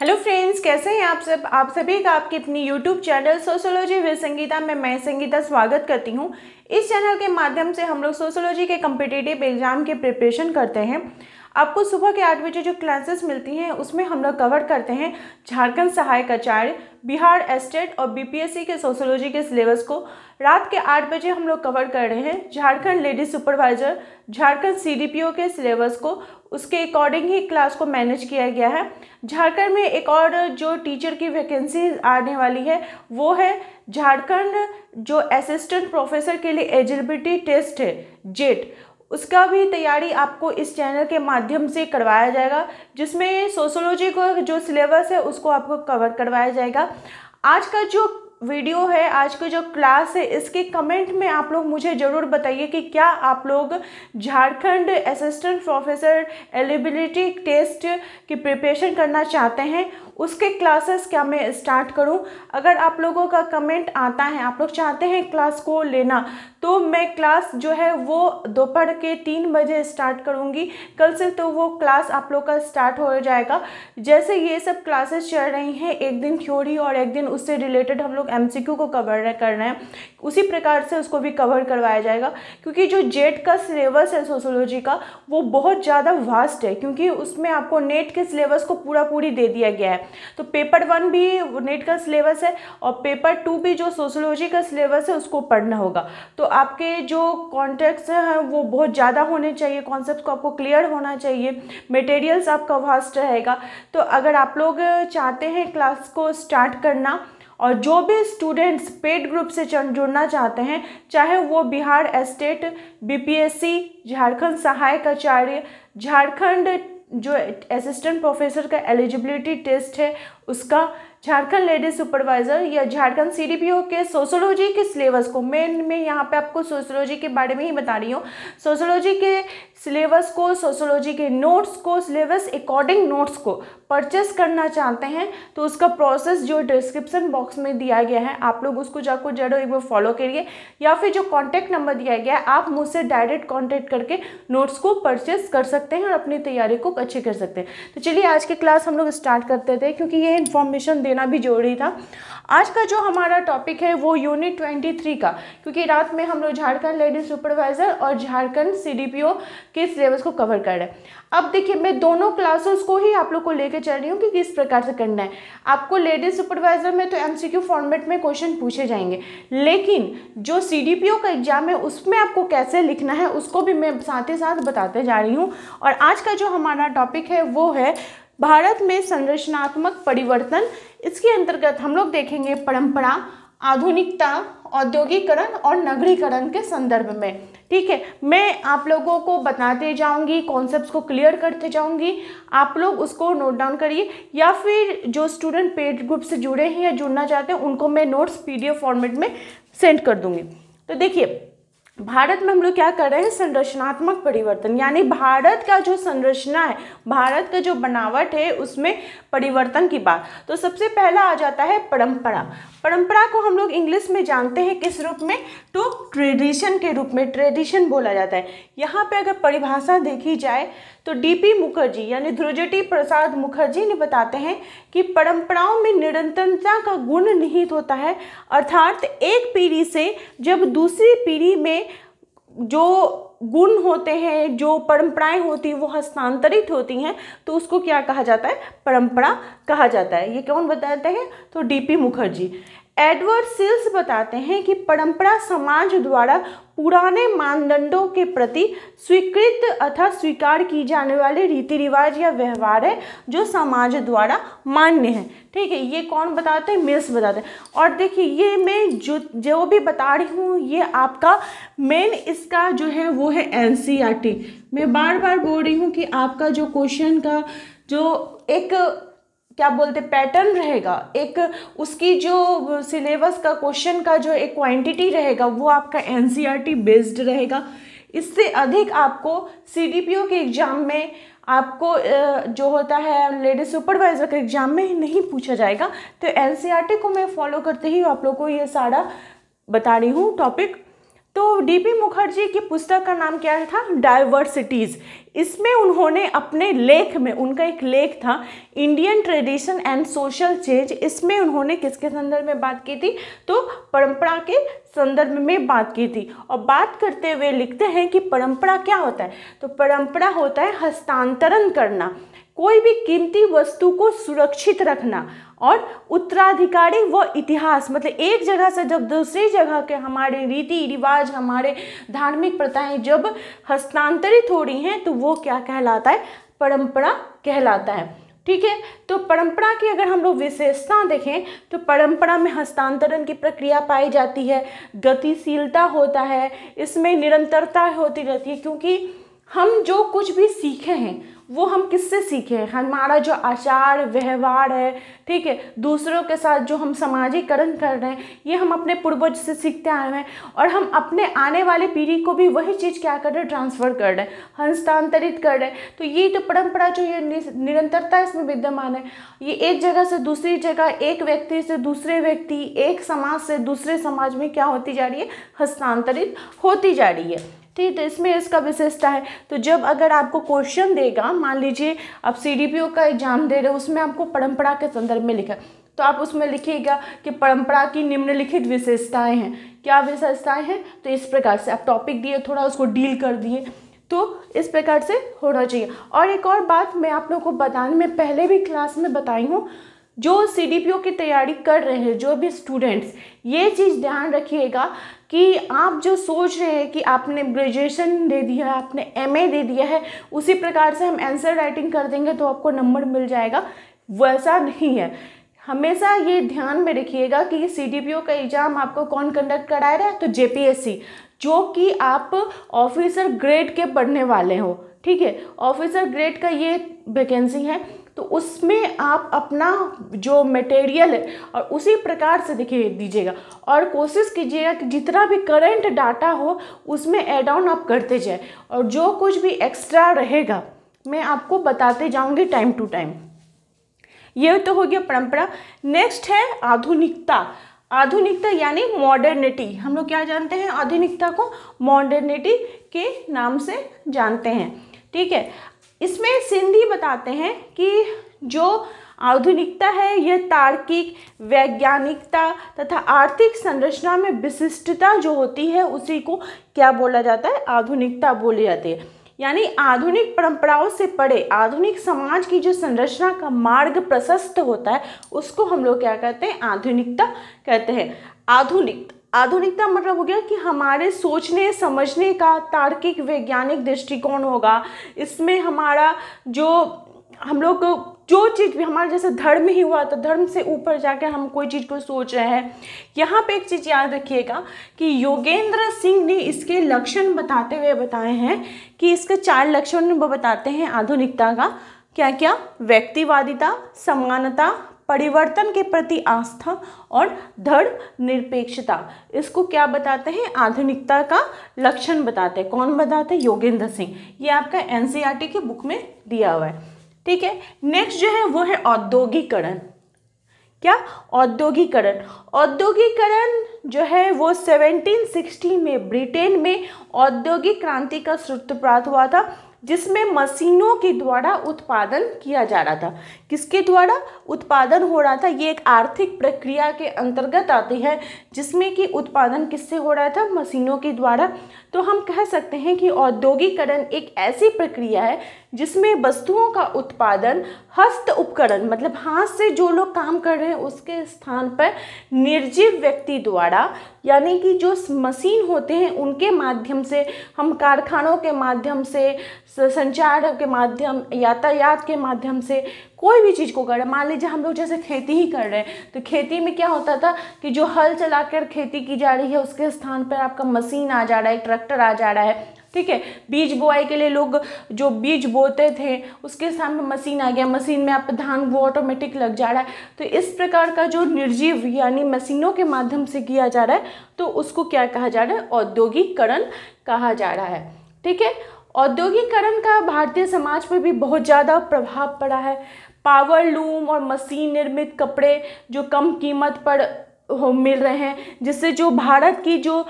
hello friends कैसे हैं आप सब आप सभी का आपकी अपनी YouTube channel sociology with Sangeeta में मैं संगीता स्वागत करती हूं इस चैनल के माध्यम से हम लोग सोशोलॉजी के कम्पिटेटिव एग्जाम के प्रिपरेशन करते हैं आपको सुबह के आठ बजे जो क्लासेस मिलती हैं उसमें हम लोग कवर करते हैं झारखंड सहायक आचार्य बिहार एस्टेट और बीपीएससी के सोशोलॉजी के सिलेबस को रात के आठ बजे हम लोग कवर कर रहे हैं Jharkhand ladies supervisor Jharkhand CDPO के सिलेबस को उसके अकॉर्डिंग ही क्लास को मैनेज किया गया है झारखंड में एक और जो टीचर की वैकेंसी आने वाली है वो है झारखंड जो असिस्टेंट प्रोफेसर के लिए एलिजिबिलिटी टेस्ट है जेट उसका भी तैयारी आपको इस चैनल के माध्यम से करवाया जाएगा जिसमें सोशोलॉजी को जो सिलेबस है उसको आपको कवर करवाया जाएगा आज का जो वीडियो है आज की जो क्लास है इसके कमेंट में आप लोग मुझे ज़रूर बताइए कि क्या आप लोग Jharkhand assistant professor eligibility test की प्रिपरेशन करना चाहते हैं उसके क्लासेस क्या मैं स्टार्ट करूँ अगर आप लोगों का कमेंट आता है आप लोग चाहते हैं क्लास को लेना तो मैं क्लास जो है वो दोपहर के तीन बजे स्टार्ट करूँगी कल से तो वो क्लास आप लोग का स्टार्ट हो जाएगा जैसे ये सब क्लासेस चल रही हैं एक दिन थ्योरी और एक दिन उससे रिलेटेड हम लोग एम को कवर कर रहे हैं उसी प्रकार से उसको भी कवर करवाया जाएगा क्योंकि जो जेट e का सिलेबस है सोशोलॉजी का वो बहुत ज़्यादा वास्ट है क्योंकि उसमें आपको नेट e के सिलेबस को पूरा पूरी दे दिया गया है तो पेपर वन भी नेट का सिलेबस है और पेपर टू भी जो सोशोलॉजी का सिलेबस है उसको पढ़ना होगा तो आपके जो कॉन्टेक्ट्स हैं वो बहुत ज़्यादा होने चाहिए कॉन्सेप्ट को आपको क्लियर होना चाहिए मटेरियल्स आपका वास्ट रहेगा तो अगर आप लोग चाहते हैं क्लास को स्टार्ट करना और जो भी स्टूडेंट्स पेड ग्रुप से जुड़ना चाहते हैं चाहे वो बिहार एस्टेट बीपीएससी झारखंड सहायक आचार्य झारखंड जो असिस्टेंट प्रोफेसर का एलिजिबिलिटी टेस्ट है उसका झारखंड लेडीज सुपरवाइजर या झारखंड सीडीपीओ के सोशोलॉजी के सिलेबस को मेन में यहाँ पे आपको सोशोलॉजी के बारे में ही बता रही हूँ सोशोलॉजी के सिलेबस को सोशोलॉजी के नोट्स को सिलेबस अकॉर्डिंग नोट्स को परचेस करना चाहते हैं तो उसका प्रोसेस जो डिस्क्रिप्सन बॉक्स में दिया गया है आप लोग उसको जाकर जरूर एक बार फॉलो करिए या फिर जो कॉन्टैक्ट नंबर दिया गया है आप मुझसे डायरेक्ट कॉन्टैक्ट करके नोट्स को परचेस कर सकते हैं और अपनी तैयारी को अच्छी कर सकते हैं तो चलिए आज की क्लास हम लोग स्टार्ट करते थे क्योंकि ये इन्फॉर्मेशन देना देना भी जरूरी था आज का जो हमारा टॉपिक है वो यूनिट ट्वेंटी थ्री का क्योंकि रात में हम लोग झारखंड लेडीज सुपरवाइजर और झारखंड सीडीपीओ के सिलेबस को कवर कर रहे हैं अब देखिए मैं दोनों क्लासेस को ही आप लोग को लेके चल रही हूँ कि किस प्रकार से करना है आपको लेडीज सुपरवाइजर में तो एमसीक्यू फॉर्मेट में क्वेश्चन पूछे जाएंगे लेकिन जो सीडीपीओ का एग्जाम है उसमें आपको कैसे लिखना है उसको भी मैं साथ ही साथ बताते जा रही हूँ और आज का जो हमारा टॉपिक है वो है भारत में संरचनात्मक परिवर्तन इसके अंतर्गत हम लोग देखेंगे परंपरा आधुनिकता औद्योगिकरण और नगरीकरण के संदर्भ में ठीक है मैं आप लोगों को बताते जाऊंगी कॉन्सेप्ट्स को क्लियर करते जाऊंगी आप लोग उसको नोट डाउन करिए या फिर जो स्टूडेंट पेड ग्रुप से जुड़े हैं या जुड़ना चाहते हैं उनको मैं नोट्स पीडीएफ फॉर्मेट में सेंड कर दूंगी तो देखिए भारत में हम लोग क्या कर रहे हैं संरचनात्मक परिवर्तन यानी भारत का जो संरचना है भारत का जो बनावट है उसमें परिवर्तन की बात तो सबसे पहला आ जाता है परंपरा परंपरा को हम लोग इंग्लिश में जानते हैं किस रूप में तो ट्रेडिशन के रूप में ट्रेडिशन बोला जाता है यहाँ पे अगर परिभाषा देखी जाए तो डीपी मुखर्जी यानी ध्रुजटी प्रसाद मुखर्जी ने बताते हैं कि परंपराओं में निरंतरता का गुण निहित होता है अर्थात एक पीढ़ी से जब दूसरी पीढ़ी में जो गुण होते हैं जो परंपराएं होती हैं वो हस्तांतरित होती हैं तो उसको क्या कहा जाता है परंपरा कहा जाता है ये कौन बताते हैं तो डीपी मुखर्जी एडवर्ड सिल्स बताते हैं कि परंपरा समाज द्वारा पुराने मानदंडों के प्रति स्वीकृत अथवा स्वीकार की जाने वाले रीति रिवाज या व्यवहार है जो समाज द्वारा मान्य है ठीक है ये कौन बताते हैं मिल्स बताते हैं और देखिए ये मैं जो जो भी बता रही हूँ ये आपका मेन इसका जो है वो है एन मैं बार बार बोल रही हूँ कि आपका जो क्वेश्चन का जो एक क्या बोलते पैटर्न रहेगा एक उसकी जो सिलेबस का क्वेश्चन का जो एक क्वांटिटी रहेगा वो आपका एन बेस्ड e रहेगा इससे अधिक आपको सी के एग्ज़ाम में आपको जो होता है लेडीज सुपरवाइज़र के एग्ज़ाम में नहीं पूछा जाएगा तो एन e को मैं फॉलो करते ही आप लोग को ये सारा बता रही हूँ टॉपिक तो डीपी मुखर्जी की पुस्तक का नाम क्या था डाइवर्सिटीज़ इसमें उन्होंने अपने लेख में उनका एक लेख था Indian tradition and social change इसमें उन्होंने किसके संदर्भ में बात की थी तो परंपरा के संदर्भ में बात की थी और बात करते हुए लिखते हैं कि परंपरा क्या होता है तो परंपरा होता है हस्तांतरण करना कोई भी कीमती वस्तु को सुरक्षित रखना और उत्तराधिकारी व इतिहास मतलब एक जगह से जब दूसरी जगह के हमारे रीति रिवाज हमारे धार्मिक प्रथाएं जब हस्तांतरित हो रही हैं तो वो क्या कहलाता है परंपरा कहलाता है ठीक है तो परंपरा की अगर हम लोग विशेषता देखें तो परंपरा में हस्तांतरण की प्रक्रिया पाई जाती है गतिशीलता होता है इसमें निरंतरता होती रहती है क्योंकि हम जो कुछ भी सीखे हैं वो हम किससे सीखें हमारा जो आचार व्यवहार है ठीक है दूसरों के साथ जो हम समाजीकरण कर रहे हैं ये हम अपने पूर्वज से सीखते आए हैं और हम अपने आने वाले पीढ़ी को भी वही चीज़ क्या कर रहे हैं ट्रांसफ़र कर रहे हैं हस्तांतरित कर रहे हैं तो ये जो तो परंपरा जो ये निरंतरता इसमें विद्यमान है ये एक जगह से दूसरी जगह एक व्यक्ति से दूसरे व्यक्ति एक समाज से दूसरे समाज में क्या होती जा रही है हस्तांतरित होती जा रही है ठीक तो इसमें इसका विशेषता है तो जब अगर आपको क्वेश्चन देगा मान लीजिए आप सी का एग्जाम दे रहे हो उसमें आपको परंपरा के संदर्भ में लिखा तो आप उसमें लिखिएगा कि परंपरा की निम्नलिखित विशेषताएं हैं क्या विशेषताएं हैं तो इस प्रकार से आप टॉपिक दिए थोड़ा उसको डील कर दिए तो इस प्रकार से होना चाहिए और एक और बात मैं आप लोगों को बताने में पहले भी क्लास में बताई हूँ जो सी की तैयारी कर रहे हैं जो भी स्टूडेंट्स ये चीज़ ध्यान रखिएगा कि आप जो सोच रहे हैं कि आपने ग्रेजुएशन दे दिया है आपने एम दे दिया है उसी प्रकार से हम आंसर राइटिंग कर देंगे तो आपको नंबर मिल जाएगा वैसा नहीं है हमेशा ये ध्यान में रखिएगा कि सी का एग्ज़ाम आपको कौन कंडक्ट करा रहा है तो जे जो कि आप ऑफिसर ग्रेड के पढ़ने वाले हो ठीक है ऑफिसर ग्रेड का ये वैकेंसी है तो उसमें आप अपना जो मटेरियल है और उसी प्रकार से दिखे दीजिएगा और कोशिश कीजिएगा कि जितना भी करंट डाटा हो उसमें एड ऑन आप करते जाए और जो कुछ भी एक्स्ट्रा रहेगा मैं आपको बताते जाऊँगी टाइम टू टाइम ये तो हो गया परंपरा नेक्स्ट है आधुनिकता आधुनिकता यानी मॉडर्निटी हम लोग क्या जानते हैं आधुनिकता को मॉडर्निटी के नाम से जानते हैं ठीक है इसमें सिंधी बताते हैं कि जो आधुनिकता है यह तार्किक वैज्ञानिकता तथा आर्थिक संरचना में विशिष्टता जो होती है उसी को क्या बोला जाता है आधुनिकता बोली जाती है यानी आधुनिक परंपराओं से पड़े आधुनिक समाज की जो संरचना का मार्ग प्रशस्त होता है उसको हम लोग क्या कहते हैं आधुनिकता कहते हैं आधुनिकता आधुनिकता मतलब हो गया कि हमारे सोचने समझने का तार्किक वैज्ञानिक दृष्टिकोण होगा इसमें हमारा जो हम लोग जो चीज़ भी हमारा जैसे धर्म ही हुआ तो धर्म से ऊपर जाकर हम कोई चीज़ को सोच रहे हैं यहाँ पे एक चीज़ याद रखिएगा कि योगेंद्र सिंह ने इसके लक्षण बताते हुए बताए हैं कि इसके चार लक्षण वो बताते हैं आधुनिकता का क्या क्या व्यक्तिवादिता समानता परिवर्तन के प्रति आस्था और धर्म निरपेक्षता इसको क्या बताते हैं आधुनिकता का लक्षण बताते हैं कौन बताते हैं योगेंद्र सिंह ये आपका एन e की बुक में दिया हुआ है ठीक है नेक्स्ट जो है वो है औद्योगिकरण क्या औद्योगिकरण औद्योगिकरण जो है वो 1760 में ब्रिटेन में औद्योगिक क्रांति का सूत्रपात हुआ था जिसमें मशीनों के द्वारा उत्पादन किया जा रहा था किसके द्वारा उत्पादन हो रहा था ये एक आर्थिक प्रक्रिया के अंतर्गत आती है जिसमें कि उत्पादन किससे हो रहा था मशीनों के द्वारा तो हम कह सकते हैं कि औद्योगिकरण एक ऐसी प्रक्रिया है जिसमें वस्तुओं का उत्पादन हस्त उपकरण मतलब हाथ से जो लोग काम कर रहे हैं उसके स्थान पर निर्जीव व्यक्ति द्वारा यानी कि जो मशीन होते हैं उनके माध्यम से हम कारखानों के माध्यम से संचार के माध्यम यातायात के माध्यम से कोई भी चीज़ को कर रहे मान लीजिए हम लोग जैसे खेती ही कर रहे हैं तो खेती में क्या होता था कि जो हल चलाकर खेती की जा रही है उसके स्थान पर आपका मशीन आ जा रहा है ट्रैक्टर आ जा रहा है ठीक है बीज बोआई के लिए लोग जो बीज बोते थे उसके सामने मशीन आ गया मशीन में आप धान वो ऑटोमेटिक लग जा रहा है तो इस प्रकार का जो निर्जीव यानी मशीनों के माध्यम से किया जा रहा है तो उसको क्या कहा जा रहा है औद्योगिकरण कहा जा रहा है ठीक है औद्योगिकरण का भारतीय समाज पर भी बहुत ज़्यादा प्रभाव पड़ा है पावर लूम और मशीन निर्मित कपड़े जो कम कीमत पर हो मिल रहे हैं जिससे जो भारत की जो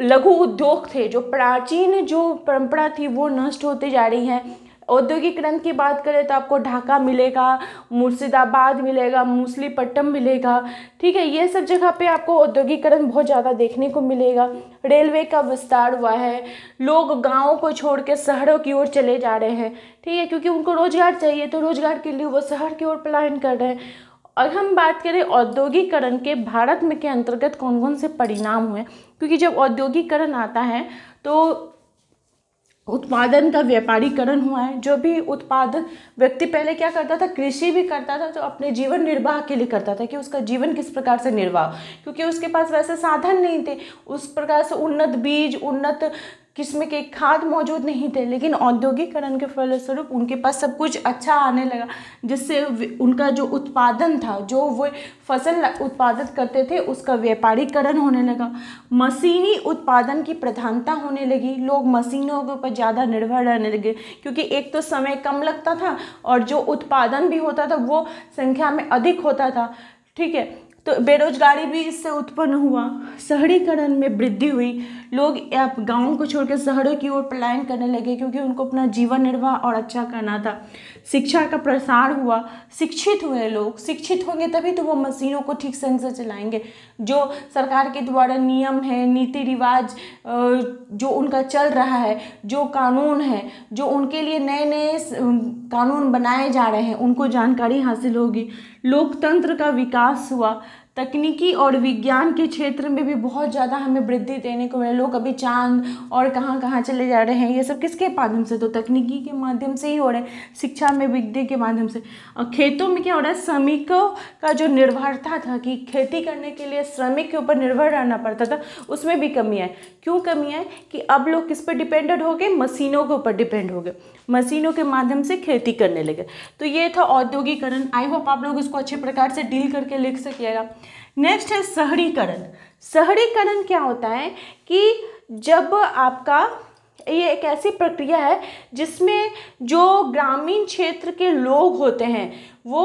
लघु उद्योग थे जो प्राचीन जो परंपरा थी वो नष्ट होते जा रही है औद्योगिक क्रांति की बात करें तो आपको ढाका मिलेगा मुर्शिदाबाद मिलेगा मुसलीपट्टम मिलेगा ठीक है ये सब जगह पे आपको औद्योगिकरण बहुत ज़्यादा देखने को मिलेगा रेलवे का विस्तार हुआ है लोग गाँव को छोड़ के शहरों की ओर चले जा रहे हैं ठीक है क्योंकि उनको रोज़गार चाहिए तो रोज़गार के लिए वो शहर की ओर प्लान कर रहे हैं और हम बात करें औद्योगिकरण के भारत में के अंतर्गत कौन कौन से परिणाम हुए क्योंकि जब औद्योगिकरण आता है तो उत्पादन का व्यापारीकरण हुआ है जो भी उत्पाद व्यक्ति पहले क्या करता था कृषि भी करता था जो अपने जीवन निर्वाह के लिए करता था कि उसका जीवन किस प्रकार से निर्वाह क्योंकि उसके पास वैसे साधन नहीं थे उस प्रकार से उन्नत बीज उन्नत किस्म के खाद मौजूद नहीं थे लेकिन औद्योगिकरण के फलस्वरूप उनके पास सब कुछ अच्छा आने लगा जिससे उनका जो उत्पादन था जो वो फसल उत्पादित करते थे उसका व्यापारीकरण होने लगा मशीनी उत्पादन की प्रधानता होने लगी लोग मशीनों के ऊपर ज़्यादा निर्भर रहने लगे क्योंकि एक तो समय कम लगता था और जो उत्पादन भी होता था वो संख्या में अधिक होता था ठीक है तो बेरोजगारी भी इससे उत्पन्न हुआ शहरीकरण में वृद्धि हुई लोग गाँव को छोड़कर शहरों की ओर पलायन करने लगे क्योंकि उनको अपना जीवन निर्वाह और अच्छा करना था शिक्षा का प्रसार हुआ शिक्षित हुए लोग शिक्षित होंगे तभी तो वो मशीनों को ठीक से से चलाएंगे जो सरकार के द्वारा नियम है नीति रिवाज जो उनका चल रहा है जो कानून है जो उनके लिए नए नए कानून बनाए जा रहे हैं उनको जानकारी हासिल होगी लोकतंत्र का विकास हुआ तकनीकी और विज्ञान के क्षेत्र में भी बहुत ज़्यादा हमें वृद्धि देने को मिले लोग अभी चांद और कहाँ कहाँ चले जा रहे हैं ये सब किसके माध्यम से तो तकनीकी के माध्यम से ही हो रहे हैं शिक्षा में वृद्धि के माध्यम से और खेतों में क्या हो रहा है श्रमिकों का जो निर्भरता था कि खेती करने के लिए श्रमिक के ऊपर निर्भर रहना पड़ता था उसमें भी कमी आए क्यों कमी आए कि अब लोग किस पर डिपेंडेड हो गए मशीनों के ऊपर डिपेंड हो गए मशीनों के माध्यम से खेती करने लगे तो ये था औद्योगिकरण आई होप आप लोग इसको अच्छे प्रकार से डील करके लिख सकिएगा नेक्स्ट है शहरीकरण शहरीकरण क्या होता है कि जब आपका ये एक ऐसी प्रक्रिया है जिसमें जो ग्रामीण क्षेत्र के लोग होते हैं वो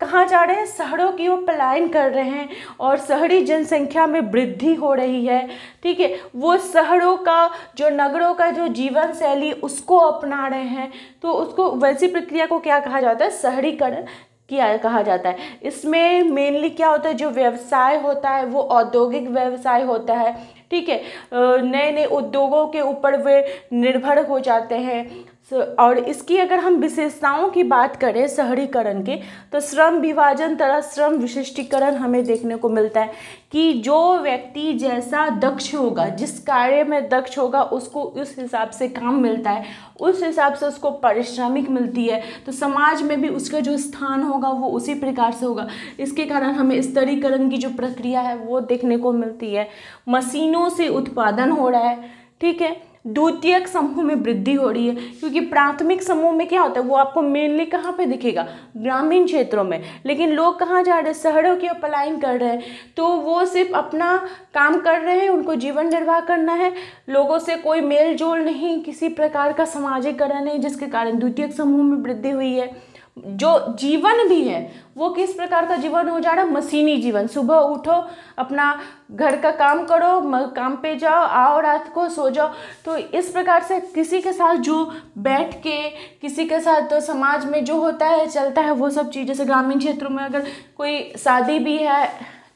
कहाँ जा रहे हैं शहरों की वो पलायन कर रहे हैं और शहरी जनसंख्या में वृद्धि हो रही है ठीक है वो शहरों का जो नगरों का जो जीवन शैली उसको अपना रहे हैं तो उसको वैसी प्रक्रिया को क्या कहा जाता है शहरीकरण किया कहा जाता है इसमें मेनली क्या होता है जो व्यवसाय होता है वो औद्योगिक व्यवसाय होता है ठीक है नए नए उद्योगों के ऊपर वे निर्भर हो जाते हैं और इसकी अगर हम विशेषताओं की बात करें शहरीकरण के तो श्रम विभाजन तथा श्रम विशिष्टीकरण हमें देखने को मिलता है कि जो व्यक्ति जैसा दक्ष होगा जिस कार्य में दक्ष होगा उसको उस हिसाब से काम मिलता है उस हिसाब से उसको पारिश्रमिक मिलती है तो समाज में भी उसका जो स्थान होगा वो उसी प्रकार से होगा इसके कारण हमें स्तरीकरण की जो प्रक्रिया है वो देखने को मिलती है मशीनों से उत्पादन हो रहा है ठीक है द्वितीयक समूह में वृद्धि हो रही है क्योंकि प्राथमिक समूह में क्या होता है वो आपको मेनली कहाँ पे दिखेगा ग्रामीण क्षेत्रों में लेकिन लोग कहाँ जा रहे हैं शहरों की ओर पलायन कर रहे हैं तो वो सिर्फ अपना काम कर रहे हैं उनको जीवन निर्वाह करना है लोगों से कोई मेल जोल नहीं किसी प्रकार का सामाजिकरण नहीं जिसके कारण द्वितीयक समूह में वृद्धि हुई है जो जीवन भी है वो किस प्रकार का जीवन हो जा रहा है मशीनी जीवन सुबह उठो अपना घर का काम करो काम पे जाओ आओ रात को सो जाओ तो इस प्रकार से किसी के साथ जो बैठ के किसी के साथ तो समाज में जो होता है चलता है वो सब चीज़ जैसे ग्रामीण क्षेत्रों में अगर कोई शादी भी है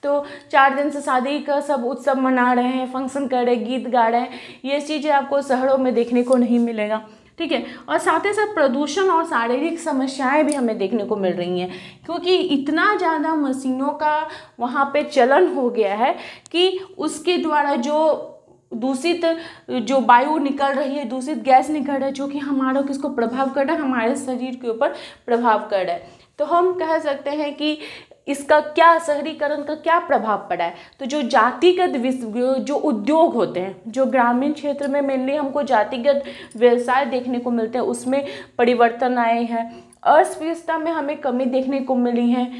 तो चार दिन से शादी का सब उत्सव मना रहे हैं फंक्शन कर रहे हैं गीत गा रहे हैं ये चीज़ें आपको शहरों में देखने को नहीं मिलेगा ठीक है और साथ ही साथ प्रदूषण और शारीरिक समस्याएं भी हमें देखने को मिल रही हैं क्योंकि इतना ज़्यादा मशीनों का वहाँ पे चलन हो गया है कि उसके द्वारा जो दूषित जो वायु निकल रही है दूषित गैस निकल रहा है जो कि हमारा किसको प्रभाव कर रहा है हमारे शरीर के ऊपर प्रभाव कर रहा है तो हम कह सकते हैं कि इसका क्या शहरीकरण का क्या प्रभाव पड़ा है तो जो जातिगत जो उद्योग होते हैं जो ग्रामीण क्षेत्र में मेनली हमको जातिगत व्यवसाय देखने को मिलते हैं उसमें परिवर्तन आए हैं अर्थव्यवस्था में हमें कमी देखने को मिली है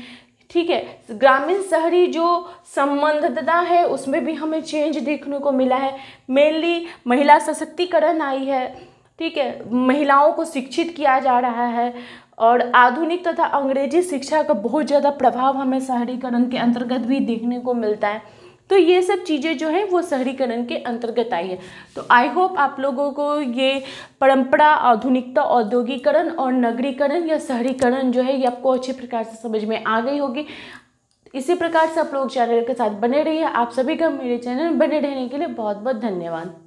ठीक है ग्रामीण शहरी जो संबंधता है उसमें भी हमें चेंज देखने को मिला है मेनली महिला सशक्तिकरण आई है ठीक है महिलाओं को शिक्षित किया जा रहा है और आधुनिक तथा अंग्रेजी शिक्षा का बहुत ज़्यादा प्रभाव हमें शहरीकरण के अंतर्गत भी देखने को मिलता है तो ये सब चीज़ें जो हैं वो शहरीकरण के अंतर्गत आई है तो आई होप आप लोगों को ये परंपरा आधुनिकता औद्योगिकरण और नगरीकरण या शहरीकरण जो है ये आपको अच्छे प्रकार से समझ में आ गई होगी इसी प्रकार से आप लोग चैनल के साथ बने रहिए आप सभी का मेरे चैनल बने रहने के लिए बहुत बहुत धन्यवाद